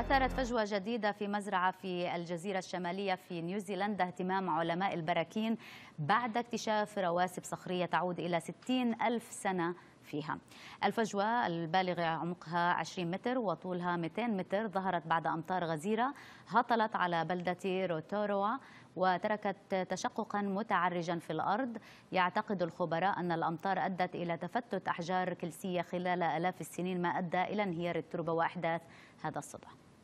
أثارت فجوة جديدة في مزرعة في الجزيرة الشمالية في نيوزيلندا اهتمام علماء البراكين بعد اكتشاف رواسب صخرية تعود إلى 60 ألف سنة فيها الفجوة البالغة عمقها 20 متر وطولها 200 متر ظهرت بعد أمطار غزيرة هطلت على بلدة روتوروا وتركت تشققا متعرجا في الأرض يعتقد الخبراء أن الأمطار أدت إلى تفتت أحجار كلسية خلال ألاف السنين ما أدى إلى انهيار التربة وأحداث هذا الصدع